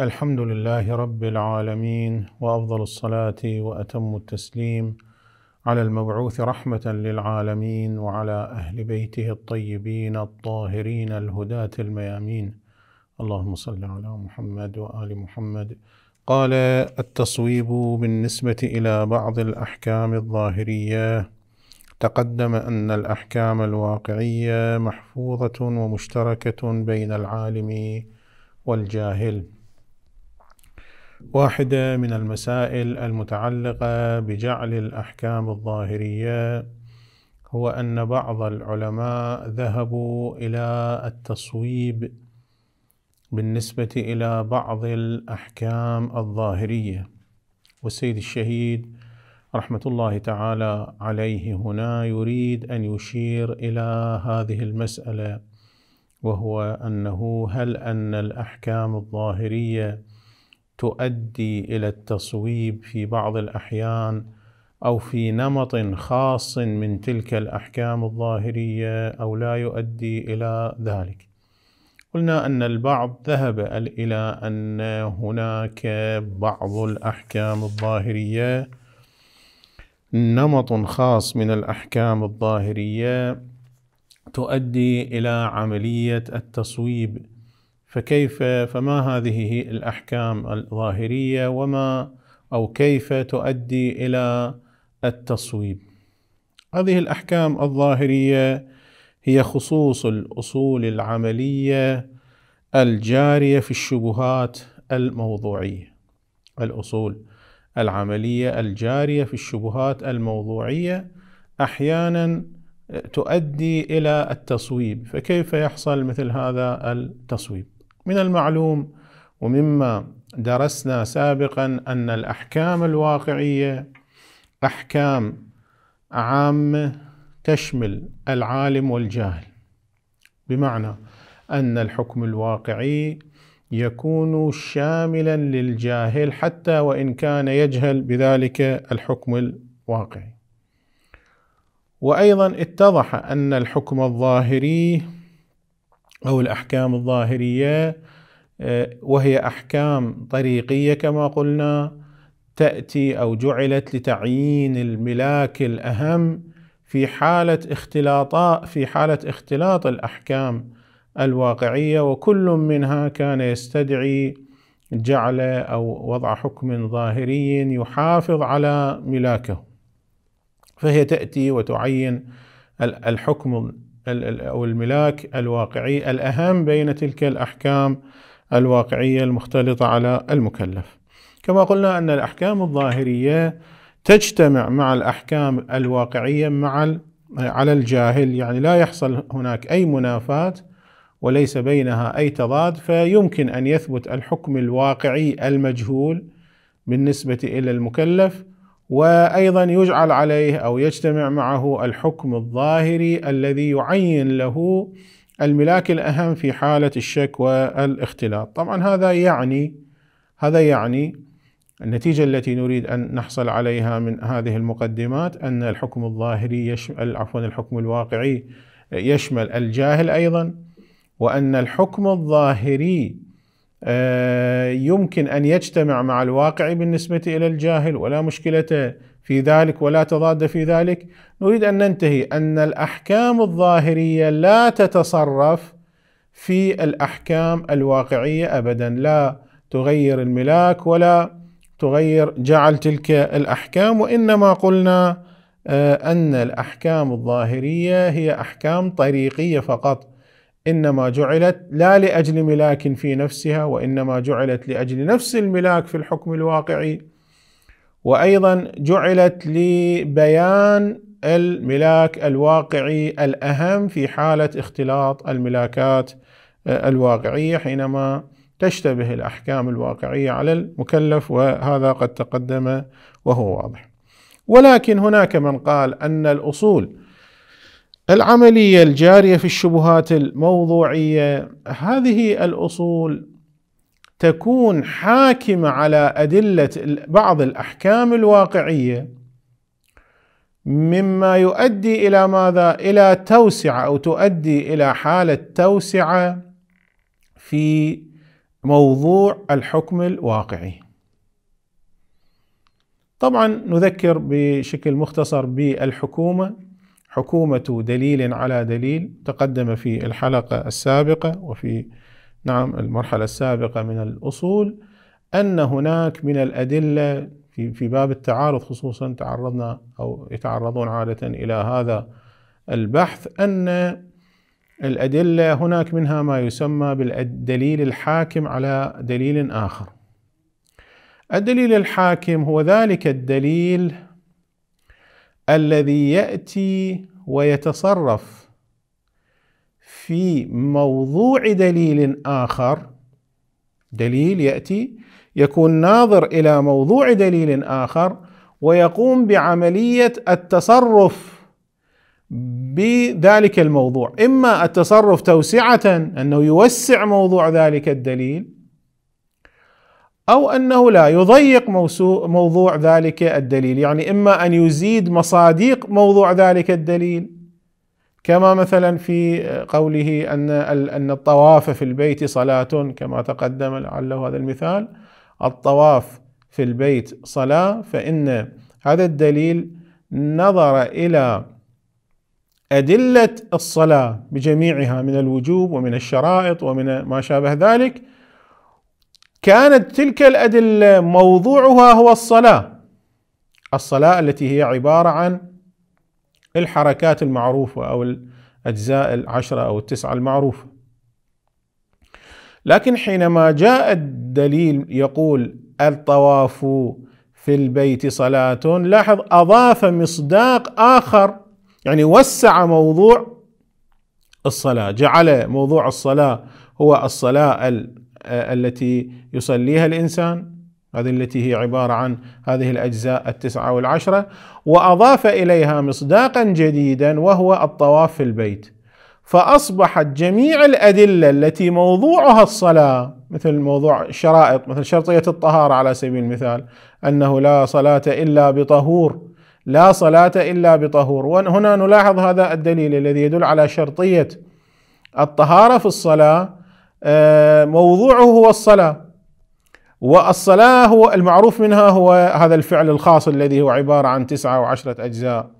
الحمد لله رب العالمين وافضل الصلاه واتم التسليم على المبعوث رحمه للعالمين وعلى اهل بيته الطيبين الطاهرين الهداه الميامين اللهم صل على محمد وال محمد قال التصويب بالنسبه الى بعض الاحكام الظاهريه تقدم ان الاحكام الواقعيه محفوظه ومشتركه بين العالم والجاهل واحدة من المسائل المتعلقة بجعل الأحكام الظاهرية هو أن بعض العلماء ذهبوا إلى التصويب بالنسبة إلى بعض الأحكام الظاهرية والسيد الشهيد رحمة الله تعالى عليه هنا يريد أن يشير إلى هذه المسألة وهو أنه هل أن الأحكام الظاهرية تؤدي الى التصويب في بعض الاحيان او في نمط خاص من تلك الاحكام الظاهريه او لا يؤدي الى ذلك قلنا ان البعض ذهب الى ان هناك بعض الاحكام الظاهريه نمط خاص من الاحكام الظاهريه تؤدي الى عمليه التصويب فكيف فما هذه الأحكام الظاهرية وما أو كيف تؤدي إلى التصويب هذه الأحكام الظاهرية هي خصوص الأصول العملية الجارية في الشبهات الموضوعية الأصول العملية الجارية في الشبهات الموضوعية أحيانا تؤدي إلى التصويب فكيف يحصل مثل هذا التصويب من المعلوم ومما درسنا سابقا ان الاحكام الواقعيه احكام عامه تشمل العالم والجاهل بمعنى ان الحكم الواقعي يكون شاملا للجاهل حتى وان كان يجهل بذلك الحكم الواقعي وايضا اتضح ان الحكم الظاهري أو الأحكام الظاهرية آه، وهي أحكام طريقية كما قلنا تأتي أو جعلت لتعيين الملاك الأهم في حالة اختلاط في حالة اختلاط الأحكام الواقعية وكل منها كان يستدعي جعل أو وضع حكم ظاهري يحافظ على ملاكه فهي تأتي وتعين الحكم أو الملاك الواقعي الأهم بين تلك الأحكام الواقعية المختلطة على المكلف كما قلنا أن الأحكام الظاهرية تجتمع مع الأحكام الواقعية مع على الجاهل يعني لا يحصل هناك أي منافاة وليس بينها أي تضاد فيمكن أن يثبت الحكم الواقعي المجهول بالنسبة إلى المكلف وايضا يجعل عليه او يجتمع معه الحكم الظاهري الذي يعين له الملاك الاهم في حاله الشك والاختلاط. طبعا هذا يعني هذا يعني النتيجه التي نريد ان نحصل عليها من هذه المقدمات ان الحكم الظاهري يشمل عفوا الحكم الواقعي يشمل الجاهل ايضا وان الحكم الظاهري آه، يمكن أن يجتمع مع الواقع بالنسبة إلى الجاهل ولا مشكلة في ذلك ولا تضاد في ذلك نريد أن ننتهي أن الأحكام الظاهرية لا تتصرف في الأحكام الواقعية أبدا لا تغير الملاك ولا تغير جعل تلك الأحكام وإنما قلنا آه، أن الأحكام الظاهرية هي أحكام طريقية فقط انما جعلت لا لاجل ملاك في نفسها وانما جعلت لاجل نفس الملاك في الحكم الواقعي وايضا جعلت لبيان الملاك الواقعي الاهم في حاله اختلاط الملاكات آه، الواقعيه حينما تشتبه الاحكام الواقعيه على المكلف وهذا قد تقدم وهو واضح ولكن هناك من قال ان الاصول العمليه الجاريه في الشبهات الموضوعيه هذه الاصول تكون حاكمه على ادله بعض الاحكام الواقعيه مما يؤدي الى ماذا؟ الى توسعه او تؤدي الى حاله توسعه في موضوع الحكم الواقعي. طبعا نذكر بشكل مختصر بالحكومه حكومة دليل على دليل تقدم في الحلقة السابقة وفي نعم المرحلة السابقة من الأصول أن هناك من الأدلة في في باب التعارض خصوصا تعرضنا أو يتعرضون عادة إلى هذا البحث أن الأدلة هناك منها ما يسمى بالدليل الحاكم على دليل آخر الدليل الحاكم هو ذلك الدليل الذي ياتي ويتصرف في موضوع دليل اخر دليل ياتي يكون ناظر الى موضوع دليل اخر ويقوم بعمليه التصرف بذلك الموضوع اما التصرف توسعه انه يوسع موضوع ذلك الدليل أو أنه لا يضيق موضوع ذلك الدليل يعني إما أن يزيد مصاديق موضوع ذلك الدليل كما مثلا في قوله أن أن الطواف في البيت صلاة كما تقدم لعله هذا المثال الطواف في البيت صلاة فإن هذا الدليل نظر إلى أدلة الصلاة بجميعها من الوجوب ومن الشرائط ومن ما شابه ذلك كانت تلك الادله موضوعها هو الصلاه الصلاه التي هي عباره عن الحركات المعروفه او الاجزاء العشره او التسعه المعروفه لكن حينما جاء الدليل يقول الطواف في البيت صلاه لاحظ اضاف مصداق اخر يعني وسع موضوع الصلاه جعل موضوع الصلاه هو الصلاه آه، التي يصليها الانسان هذه التي هي عباره عن هذه الاجزاء التسعه والعشره واضاف اليها مصداقا جديدا وهو الطواف في البيت فاصبحت جميع الادله التي موضوعها الصلاه مثل موضوع الشرائط مثل شرطيه الطهاره على سبيل المثال انه لا صلاه الا بطهور لا صلاة إلا بطهور وهنا نلاحظ هذا الدليل الذي يدل على شرطية الطهارة في الصلاة آه، موضوعه هو الصلاة والصلاة هو المعروف منها هو هذا الفعل الخاص الذي هو عبارة عن تسعة وعشرة أجزاء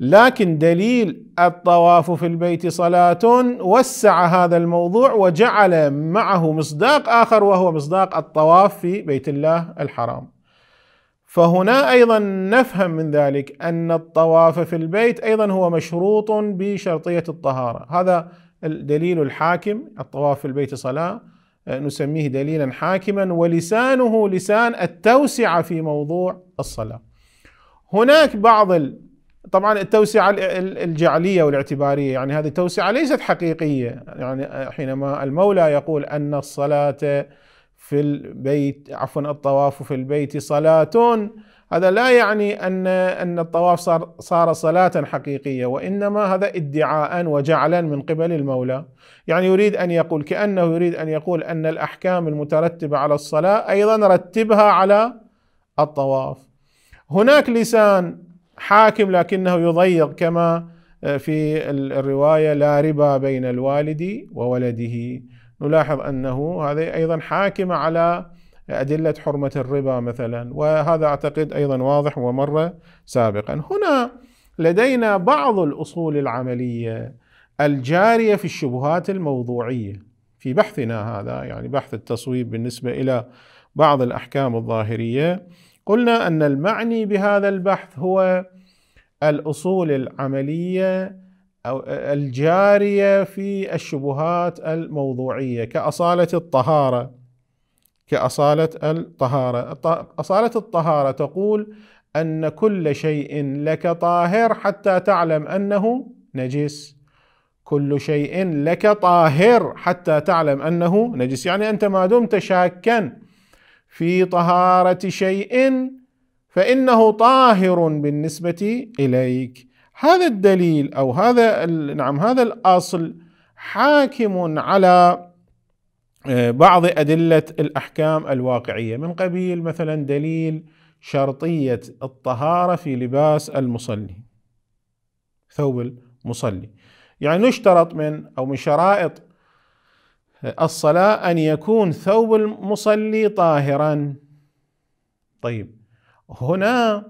لكن دليل الطواف في البيت صلاة وسع هذا الموضوع وجعل معه مصداق آخر وهو مصداق الطواف في بيت الله الحرام فهنا أيضا نفهم من ذلك أن الطواف في البيت أيضا هو مشروط بشرطية الطهارة هذا الدليل الحاكم الطواف في البيت صلاة آه، نسميه دليلا حاكما ولسانه لسان التوسعة في موضوع الصلاة هناك بعض طبعا التوسعة الجعلية والاعتبارية يعني هذه التوسعة ليست حقيقية يعني آه، حينما المولى يقول أن الصلاة في البيت عفوا الطواف في البيت صلاة هذا لا يعني ان ان الطواف صار صار صلاه حقيقيه وانما هذا ادعاء وجعلا من قبل المولى يعني يريد ان يقول كانه يريد ان يقول ان الاحكام المترتبه على الصلاه ايضا رتبها على الطواف هناك لسان حاكم لكنه يضيق كما آه، في الروايه لا ربا بين الوالد وولده نلاحظ انه هذا ايضا حاكم على أدلة حرمة الربا مثلا وهذا أعتقد أيضا واضح ومر سابقا هنا لدينا بعض الأصول العملية الجارية في الشبهات الموضوعية في بحثنا هذا يعني بحث التصويب بالنسبة إلى بعض الأحكام الظاهرية قلنا أن المعني بهذا البحث هو الأصول العملية أو الجارية في الشبهات الموضوعية كأصالة الطهارة كأصالة الطهارة أصالة الطهارة تقول أن كل شيء لك طاهر حتى تعلم أنه نجس كل شيء لك طاهر حتى تعلم أنه نجس يعني أنت ما دمت شاكا في طهارة شيء فإنه طاهر بالنسبة إليك هذا الدليل أو هذا نعم هذا الأصل حاكم على آه، بعض أدلة الأحكام الواقعية من قبيل مثلا دليل شرطية الطهارة في لباس المصلي ثوب المصلي يعني يشترط من أو من شرائط الصلاة أن يكون ثوب المصلي طاهرا طيب هنا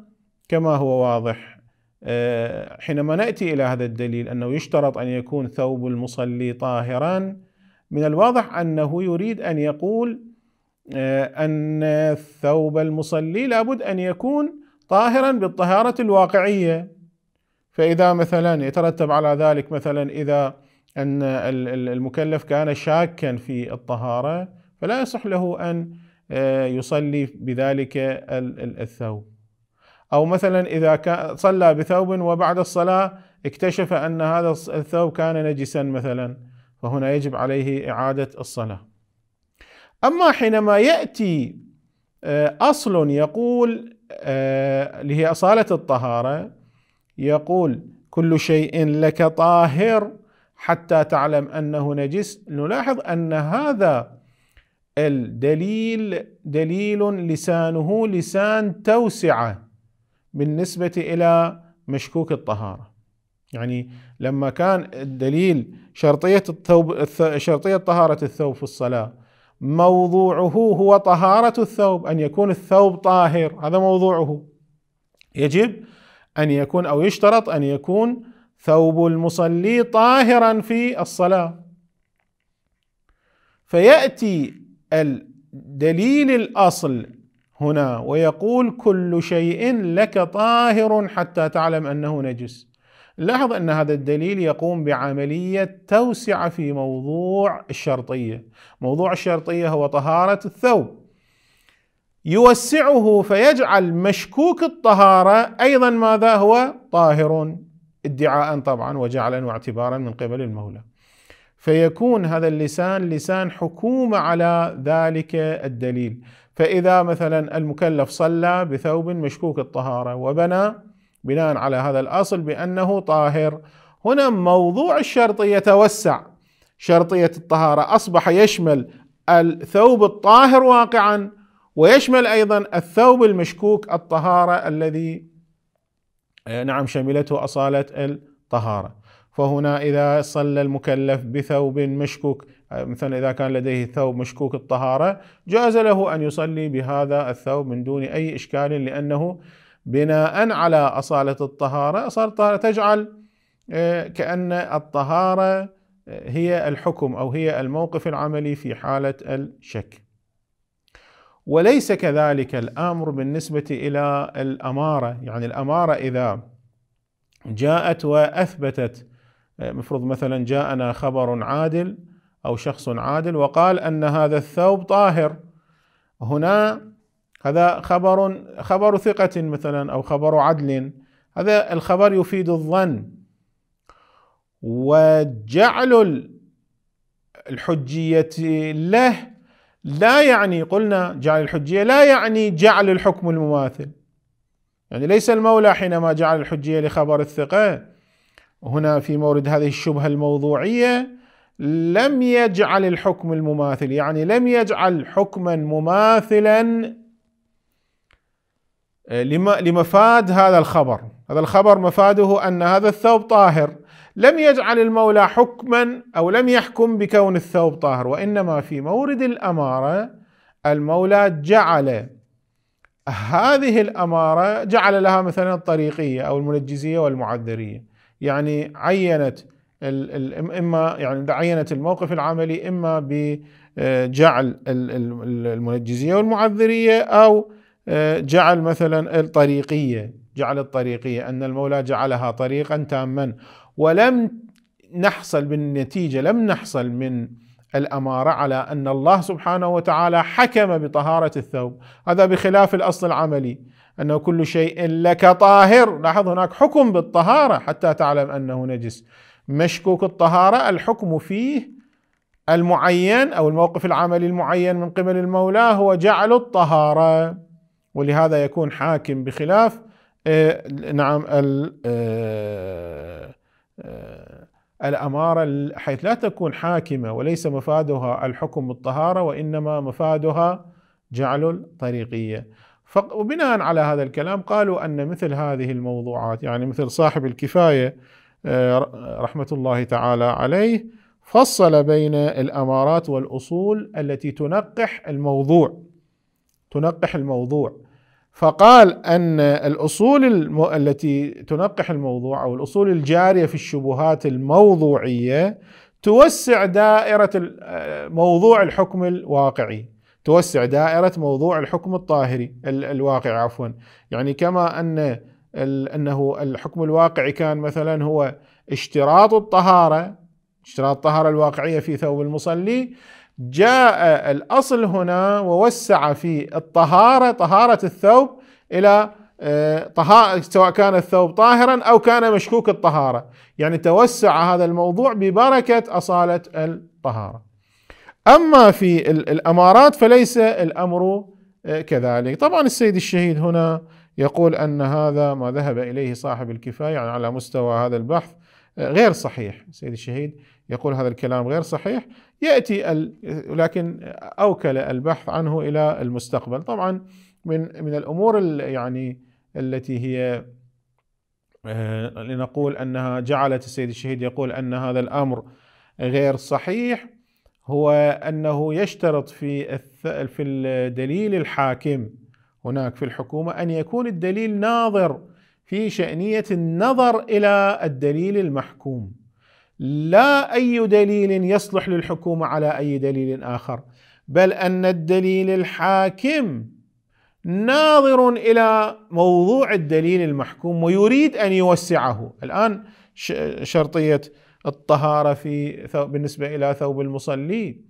كما هو واضح آه، حينما نأتي إلى هذا الدليل أنه يشترط أن يكون ثوب المصلي طاهرا من الواضح انه يريد ان يقول آه، ان ثوب المصلي لابد ان يكون طاهرا بالطهاره الواقعيه فاذا مثلا يترتب على ذلك مثلا اذا ان المكلف كان شاكا في الطهاره فلا يصح له ان آه، يصلي بذلك الثوب او مثلا اذا صلى بثوب وبعد الصلاه اكتشف ان هذا الثوب كان نجسا مثلا فهنا يجب عليه إعادة الصلاة أما حينما يأتي آه، أصل يقول آه، اللي هي أصالة الطهارة يقول كل شيء لك طاهر حتى تعلم أنه نجس نلاحظ أن هذا الدليل دليل لسانه لسان توسعة بالنسبة إلى مشكوك الطهارة يعني لما كان الدليل شرطية الثوب شرطية طهارة الثوب في الصلاة موضوعه هو طهارة الثوب أن يكون الثوب طاهر هذا موضوعه يجب أن يكون أو يشترط أن يكون ثوب المصلي طاهرا في الصلاة فيأتي الدليل الأصل هنا ويقول كل شيء لك طاهر حتى تعلم أنه نجس لاحظ أن هذا الدليل يقوم بعملية توسعة في موضوع الشرطية موضوع الشرطية هو طهارة الثوب يوسعه فيجعل مشكوك الطهارة أيضا ماذا هو طاهر ادعاء طبعا وجعلا واعتبارا من قبل المولى فيكون هذا اللسان لسان حكومة على ذلك الدليل فإذا مثلا المكلف صلى بثوب مشكوك الطهارة وبنى بناء على هذا الأصل بأنه طاهر هنا موضوع الشرط يتوسع شرطية الطهارة أصبح يشمل الثوب الطاهر واقعا ويشمل أيضا الثوب المشكوك الطهارة الذي آه، نعم شملته أصالة الطهارة فهنا إذا صلى المكلف بثوب مشكوك آه، مثلا إذا كان لديه ثوب مشكوك الطهارة جاز له أن يصلي بهذا الثوب من دون أي إشكال لأنه بناء على أصالة الطهارة أصالة الطهارة تجعل آه، كأن الطهارة آه، هي الحكم أو هي الموقف العملي في حالة الشك وليس كذلك الأمر بالنسبة إلى الأمارة يعني الأمارة إذا جاءت وأثبتت آه، مفروض مثلا جاءنا خبر عادل أو شخص عادل وقال أن هذا الثوب طاهر هنا هذا خبر خبر ثقة مثلا أو خبر عدل هذا الخبر يفيد الظن وجعل الحجية له لا يعني قلنا جعل الحجية لا يعني جعل الحكم المماثل يعني ليس المولى حينما جعل الحجية لخبر الثقة هنا في مورد هذه الشبهة الموضوعية لم يجعل الحكم المماثل يعني لم يجعل حكما مماثلا آه، لمفاد هذا الخبر هذا الخبر مفاده أن هذا الثوب طاهر لم يجعل المولى حكما أو لم يحكم بكون الثوب طاهر وإنما في مورد الأمارة المولى جعل هذه الأمارة جعل لها مثلا الطريقية أو المنجزية والمعذرية يعني عينت إما يعني عينت الموقف العملي إما بجعل المنجزية والمعذرية أو جعل مثلا الطريقية جعل الطريقية أن المولى جعلها طريقا تاما ولم نحصل بالنتيجة لم نحصل من الأمارة على أن الله سبحانه وتعالى حكم بطهارة الثوب هذا بخلاف الأصل العملي أنه كل شيء لك طاهر لاحظ هناك حكم بالطهارة حتى تعلم أنه نجس مشكوك الطهارة الحكم فيه المعين أو الموقف العملي المعين من قبل المولى هو جعل الطهارة ولهذا يكون حاكم بخلاف آه، نعم آه، آه، الأمارة حيث لا تكون حاكمة وليس مفادها الحكم بالطهارة وإنما مفادها جعل الطريقية وبناء على هذا الكلام قالوا أن مثل هذه الموضوعات يعني مثل صاحب الكفاية رحمة الله تعالى عليه فصل بين الأمارات والأصول التي تنقح الموضوع تنقح الموضوع فقال ان الاصول الم... التي تنقح الموضوع او الاصول الجاريه في الشبهات الموضوعيه توسع دائره آه، موضوع الحكم الواقعي توسع دائره موضوع الحكم الطاهري الواقعي عفوا يعني كما ان انه الحكم الواقعي كان مثلا هو اشتراط الطهاره اشتراط الطهاره الواقعيه في ثوب المصلي جاء الأصل هنا ووسع في الطهارة طهارة الثوب إلى آه، سواء كان الثوب طاهرا أو كان مشكوك الطهارة يعني توسع هذا الموضوع ببركة أصالة الطهارة أما في الأمارات فليس الأمر آه، كذلك طبعا السيد الشهيد هنا يقول أن هذا ما ذهب إليه صاحب الكفاية يعني على مستوى هذا البحث غير صحيح سيد الشهيد يقول هذا الكلام غير صحيح يأتي ال... لكن أوكل البحث عنه إلى المستقبل طبعا من من الأمور يعني التي هي آه، لنقول أنها جعلت السيد الشهيد يقول أن هذا الأمر غير صحيح هو أنه يشترط في في الدليل الحاكم هناك في الحكومة أن يكون الدليل ناظر في شأنية النظر إلى الدليل المحكوم لا أي دليل يصلح للحكومة على أي دليل آخر بل أن الدليل الحاكم ناظر إلى موضوع الدليل المحكوم ويريد أن يوسعه الآن شرطية الطهارة في بالنسبة إلى ثوب المصلي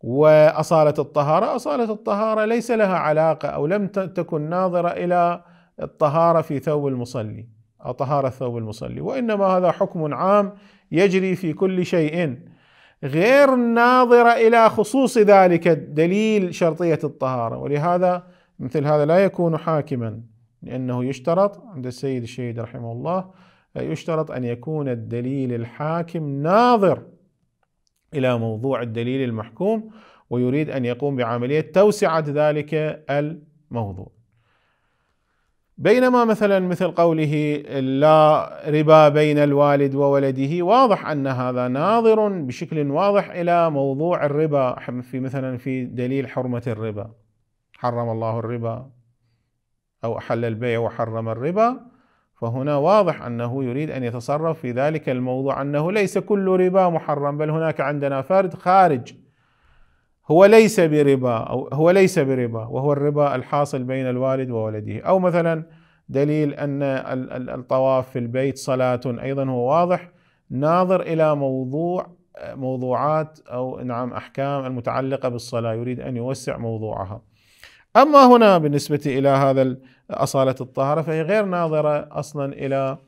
وأصالة الطهارة أصالة الطهارة ليس لها علاقة أو لم تكن ناظرة إلى الطهارة في ثوب المصلي أو طهارة ثوب المصلي وإنما هذا حكم عام يجري في كل شيء غير ناظرة إلى خصوص ذلك دليل شرطية الطهارة ولهذا مثل هذا لا يكون حاكما لأنه يشترط عند السيد الشهيد رحمه الله يشترط أن يكون الدليل الحاكم ناظر إلى موضوع الدليل المحكوم ويريد أن يقوم بعملية توسعة ذلك الموضوع بينما مثلا مثل قوله لا ربا بين الوالد وولده واضح ان هذا ناظر بشكل واضح الى موضوع الربا في مثلا في دليل حرمه الربا حرم الله الربا او احل البيع وحرم الربا فهنا واضح انه يريد ان يتصرف في ذلك الموضوع انه ليس كل ربا محرم بل هناك عندنا فرد خارج هو ليس بربا أو هو ليس بربا وهو الربا الحاصل بين الوالد وولده أو مثلا دليل أن الطواف في البيت صلاة أيضا هو واضح ناظر إلى موضوع موضوعات أو نعم أحكام المتعلقة بالصلاة يريد أن يوسع موضوعها أما هنا بالنسبة إلى هذا أصالة الطهارة فهي غير ناظرة أصلا إلى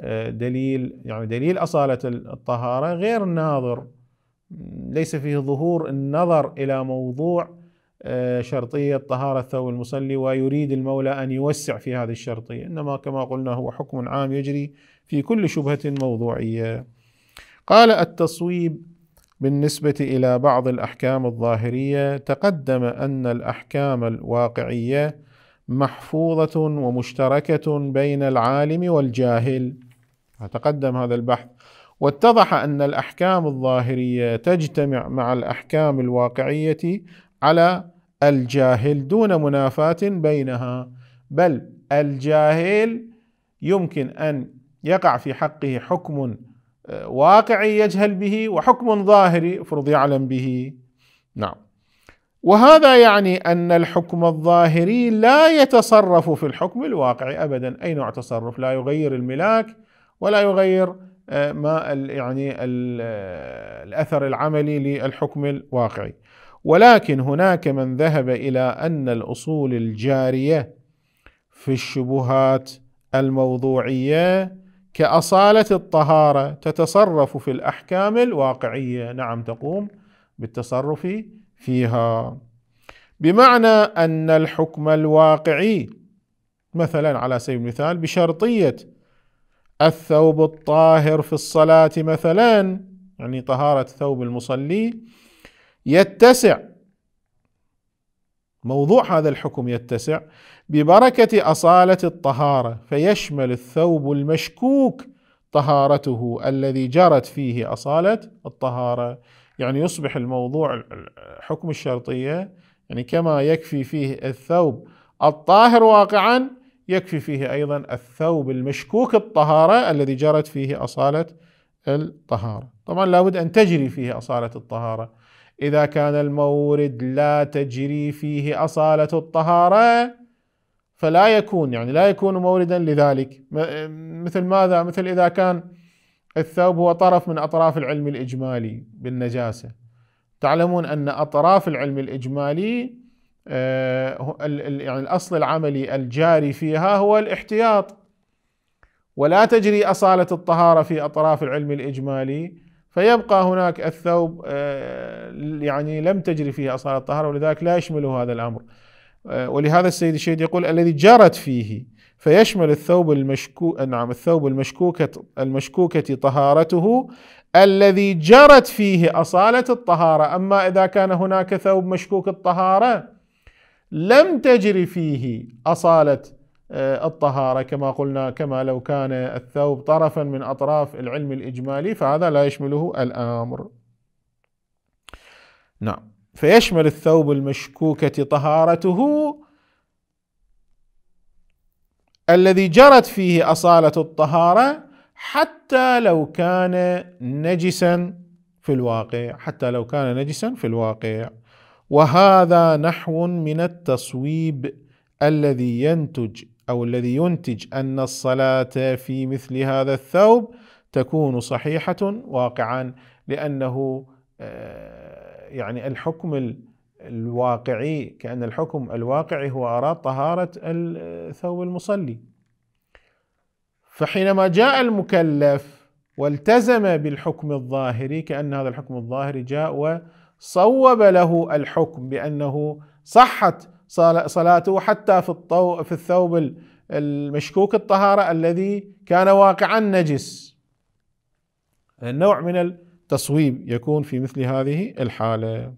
آه، دليل يعني دليل أصالة الطهارة غير ناظر ليس فيه ظهور النظر الى موضوع آه، شرطيه طهاره ثوب المصلي ويريد المولى ان يوسع في هذه الشرطيه، انما كما قلنا هو حكم عام يجري في كل شبهه موضوعيه. قال التصويب بالنسبه الى بعض الاحكام الظاهريه تقدم ان الاحكام الواقعيه محفوظه ومشتركه بين العالم والجاهل. تقدم هذا البحث واتضح ان الاحكام الظاهريه تجتمع مع الاحكام الواقعيه على الجاهل دون منافاه بينها بل الجاهل يمكن ان يقع في حقه حكم آه، واقعي يجهل به وحكم ظاهري افرض يعلم به نعم وهذا يعني ان الحكم الظاهري لا يتصرف في الحكم الواقعي ابدا اي نوع تصرف لا يغير الملاك ولا يغير آه، ما يعني آه، الاثر العملي للحكم الواقعي ولكن هناك من ذهب الى ان الاصول الجاريه في الشبهات الموضوعيه كاصاله الطهاره تتصرف في الاحكام الواقعيه نعم تقوم بالتصرف فيها بمعنى ان الحكم الواقعي مثلا على سبيل المثال بشرطيه الثوب الطاهر في الصلاة مثلا يعني طهارة ثوب المصلي يتسع موضوع هذا الحكم يتسع ببركة أصالة الطهارة فيشمل الثوب المشكوك طهارته الذي جرت فيه أصالة الطهارة يعني يصبح الموضوع حكم الشرطية يعني كما يكفي فيه الثوب الطاهر واقعا يكفي فيه أيضا الثوب المشكوك الطهارة الذي جرت فيه أصالة الطهارة طبعا لابد أن تجري فيه أصالة الطهارة إذا كان المورد لا تجري فيه أصالة الطهارة فلا يكون يعني لا يكون موردا لذلك مثل ماذا مثل إذا كان الثوب هو طرف من أطراف العلم الإجمالي بالنجاسة تعلمون أن أطراف العلم الإجمالي آه، يعني الاصل العملي الجاري فيها هو الاحتياط ولا تجري اصاله الطهاره في اطراف العلم الاجمالي فيبقى هناك الثوب آه، يعني لم تجري فيه اصاله الطهاره ولذلك لا يشمله هذا الامر آه، ولهذا السيد الشهيد يقول الذي جرت فيه فيشمل الثوب المشكو نعم الثوب المشكوكة المشكوكة طهارته الذي جرت فيه أصالة الطهارة أما إذا كان هناك ثوب مشكوك الطهارة لم تجري فيه أصالة آه، الطهارة كما قلنا كما لو كان الثوب طرفا من أطراف العلم الإجمالي فهذا لا يشمله الأمر نعم فيشمل الثوب المشكوكة طهارته الذي جرت فيه أصالة الطهارة حتى لو كان نجسا في الواقع حتى لو كان نجسا في الواقع وهذا نحو من التصويب الذي ينتج او الذي ينتج ان الصلاه في مثل هذا الثوب تكون صحيحه واقعا لانه آه، يعني الحكم الواقعي كان الحكم الواقعي هو اراد طهاره الثوب المصلي فحينما جاء المكلف والتزم بالحكم الظاهري كان هذا الحكم الظاهري جاء و صوب له الحكم بأنه صحت صلاته حتى في الطو في الثوب المشكوك الطهارة الذي كان واقعا نجس النوع من التصويب يكون في مثل هذه الحالة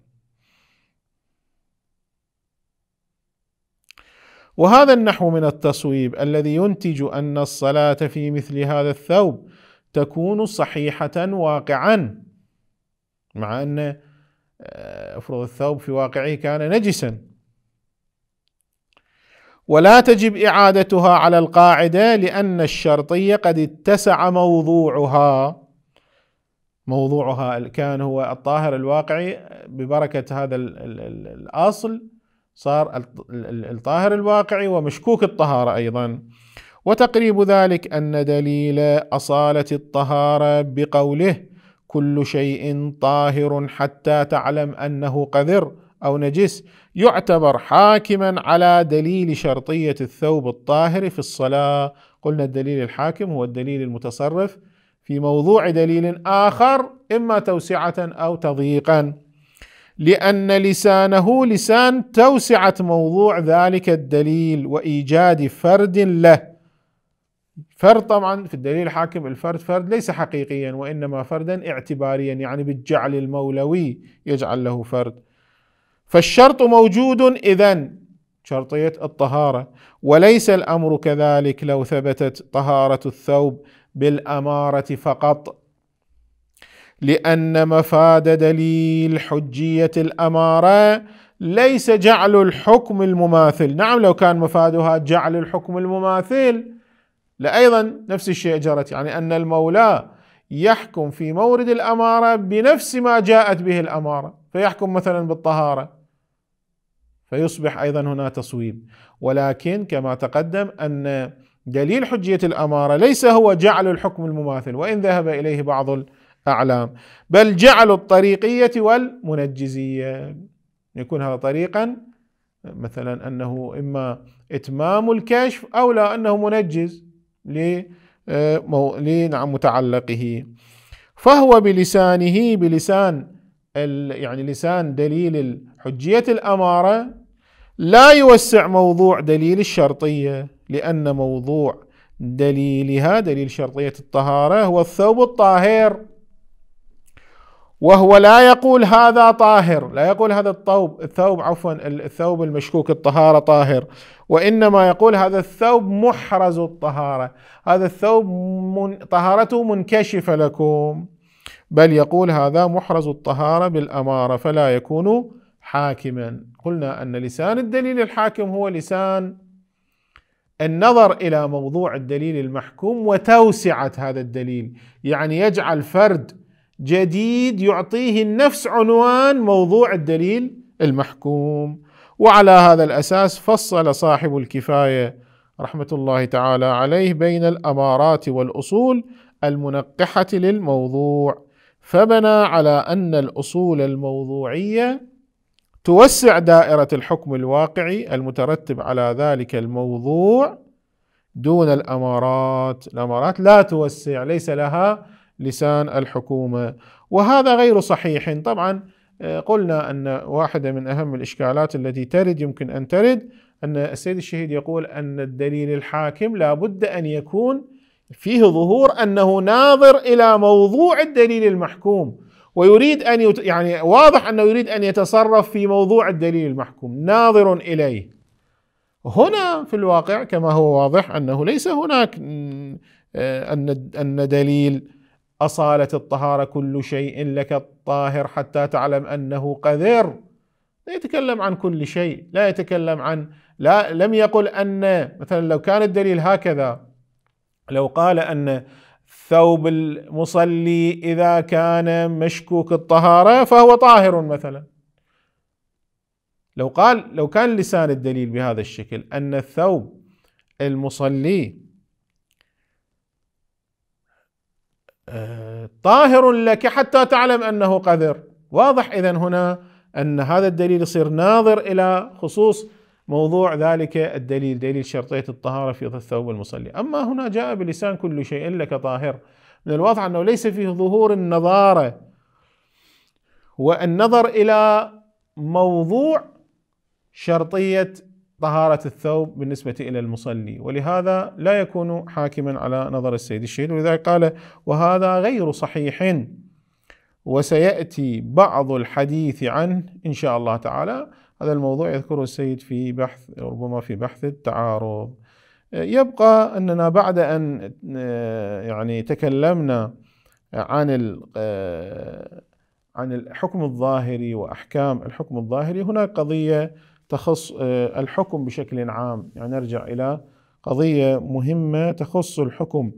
وهذا النحو من التصويب الذي ينتج أن الصلاة في مثل هذا الثوب تكون صحيحة واقعا مع أن آه، افرض الثوب في واقعه كان نجسا ولا تجب اعادتها على القاعده لان الشرطيه قد اتسع موضوعها موضوعها كان هو الطاهر الواقعي ببركه هذا الاصل صار الطاهر الواقعي ومشكوك الطهاره ايضا وتقريب ذلك ان دليل اصاله الطهاره بقوله كل شيء طاهر حتى تعلم انه قذر او نجس يعتبر حاكما على دليل شرطيه الثوب الطاهر في الصلاه قلنا الدليل الحاكم هو الدليل المتصرف في موضوع دليل اخر اما توسعه او تضييقا لان لسانه لسان توسعه موضوع ذلك الدليل وايجاد فرد له فرد طبعا في الدليل الحاكم الفرد فرد ليس حقيقيا وإنما فردا اعتباريا يعني بالجعل المولوي يجعل له فرد فالشرط موجود إذا شرطية الطهارة وليس الأمر كذلك لو ثبتت طهارة الثوب بالأمارة فقط لأن مفاد دليل حجية الأمارة ليس جعل الحكم المماثل نعم لو كان مفادها جعل الحكم المماثل لأيضا نفس الشيء جرت يعني أن المولى يحكم في مورد الأمارة بنفس ما جاءت به الأمارة فيحكم مثلا بالطهارة فيصبح أيضا هنا تصويب ولكن كما تقدم أن دليل حجية الأمارة ليس هو جعل الحكم المماثل وإن ذهب إليه بعض الأعلام بل جعل الطريقية والمنجزية يكون هذا طريقا مثلا أنه إما إتمام الكشف أو لا أنه منجز لمتعلقه آه، فهو بلسانه بلسان يعني لسان دليل حجية الأمارة لا يوسع موضوع دليل الشرطية لأن موضوع دليلها دليل شرطية الطهارة هو الثوب الطاهر وهو لا يقول هذا طاهر لا يقول هذا الطوب الثوب عفوا الثوب المشكوك الطهارة طاهر وإنما يقول هذا الثوب محرز الطهارة هذا الثوب من طهارته منكشفة لكم بل يقول هذا محرز الطهارة بالأمارة فلا يكون حاكما قلنا أن لسان الدليل الحاكم هو لسان النظر إلى موضوع الدليل المحكوم وتوسعة هذا الدليل يعني يجعل فرد جديد يعطيه النفس عنوان موضوع الدليل المحكوم وعلى هذا الاساس فصل صاحب الكفايه رحمه الله تعالى عليه بين الامارات والاصول المنقحه للموضوع فبنى على ان الاصول الموضوعيه توسع دائره الحكم الواقعي المترتب على ذلك الموضوع دون الامارات، الامارات لا توسع ليس لها لسان الحكومه وهذا غير صحيح طبعا آه، قلنا أن واحدة من أهم الإشكالات التي ترد يمكن أن ترد أن السيد الشهيد يقول أن الدليل الحاكم لا بد أن يكون فيه ظهور أنه ناظر إلى موضوع الدليل المحكوم ويريد أن يت... يعني واضح أنه يريد أن يتصرف في موضوع الدليل المحكوم ناظر إليه هنا في الواقع كما هو واضح أنه ليس هناك آه، أن أن دليل أصالة الطهارة كل شيء لك الطاهر حتى تعلم أنه قذر لا يتكلم عن كل شيء لا يتكلم عن لا لم يقل أن مثلا لو كان الدليل هكذا لو قال أن ثوب المصلي إذا كان مشكوك الطهارة فهو طاهر مثلا لو قال لو كان لسان الدليل بهذا الشكل أن الثوب المصلي طاهر لك حتى تعلم انه قذر واضح اذا هنا ان هذا الدليل يصير ناظر الى خصوص موضوع ذلك الدليل دليل شرطيه الطهاره في الثوب المصلي، اما هنا جاء بلسان كل شيء لك طاهر من الواضح انه ليس فيه ظهور النظاره والنظر الى موضوع شرطيه طهارة الثوب بالنسبة إلى المصلي ولهذا لا يكون حاكما على نظر السيد الشهيد ولذلك قال وهذا غير صحيح وسيأتي بعض الحديث عنه إن شاء الله تعالى هذا الموضوع يذكره السيد في بحث ربما في بحث التعارض يبقى أننا بعد أن يعني تكلمنا عن عن الحكم الظاهري وأحكام الحكم الظاهري هناك قضية تخص آه، الحكم بشكل عام يعني نرجع إلى قضية مهمة تخص الحكم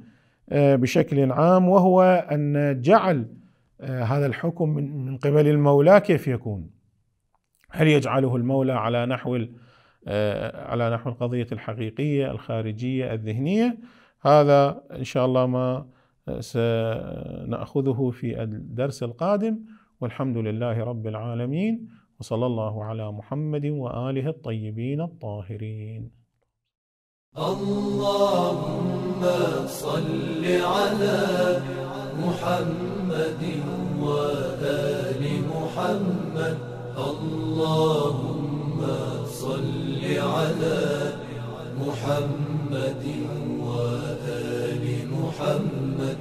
آه، بشكل عام وهو أن جعل آه، هذا الحكم من قبل المولى كيف يكون هل يجعله المولى على نحو على نحو القضية الحقيقية الخارجية الذهنية هذا إن شاء الله ما سنأخذه في الدرس القادم والحمد لله رب العالمين وصلى الله على محمد وآله الطيبين الطاهرين اللهم صل على محمد وآل محمد اللهم صل على محمد وآل محمد